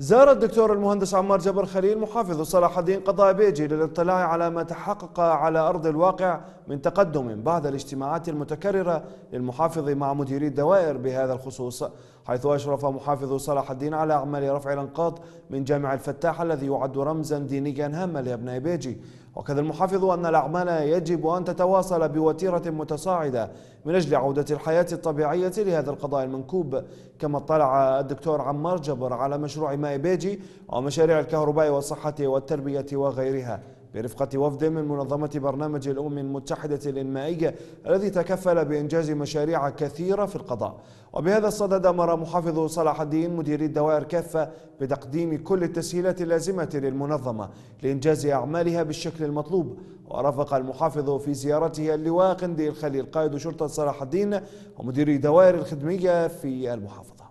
زار الدكتور المهندس عمار جبر خليل محافظ صلاح الدين قضاء بيجي للاطلاع على ما تحقق على أرض الواقع من تقدم بعد الاجتماعات المتكررة للمحافظ مع مديري الدوائر بهذا الخصوص حيث أشرف محافظ صلاح الدين على أعمال رفع الأنقاض من جامع الفتاح الذي يعد رمزا دينيا هاما لأبناء بيجي وكذا المحافظ أن الأعمال يجب أن تتواصل بوتيرة متصاعدة من أجل عودة الحياة الطبيعية لهذا القضاء المنكوب كما اطلع الدكتور عمار جبر على مشروع ماء بيجي ومشاريع الكهرباء والصحة والتربية وغيرها برفقة وفد من منظمة برنامج الأمم المتحدة الإنمائية الذي تكفل بإنجاز مشاريع كثيرة في القضاء وبهذا الصدد أمر محافظ صلاح الدين مديري الدوائر كافة بتقديم كل التسهيلات اللازمة للمنظمة لإنجاز أعمالها بالشكل المطلوب ورافق المحافظ في زيارته اللواء قندي الخليل قائد شرطة صلاح الدين ومديري دوائر الخدمية في المحافظة